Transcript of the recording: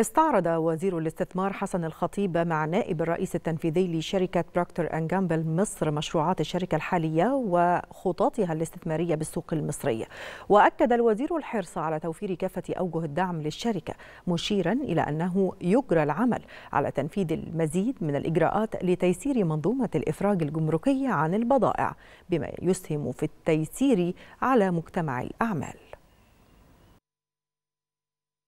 استعرض وزير الاستثمار حسن الخطيب مع نائب الرئيس التنفيذي لشركة بروكتر أند جامبل مصر مشروعات الشركة الحالية وخططها الاستثمارية بالسوق المصري وأكد الوزير الحرص على توفير كافة أوجه الدعم للشركة مشيرا إلى أنه يجرى العمل على تنفيذ المزيد من الإجراءات لتيسير منظومة الإفراج الجمركي عن البضائع بما يسهم في التيسير على مجتمع الأعمال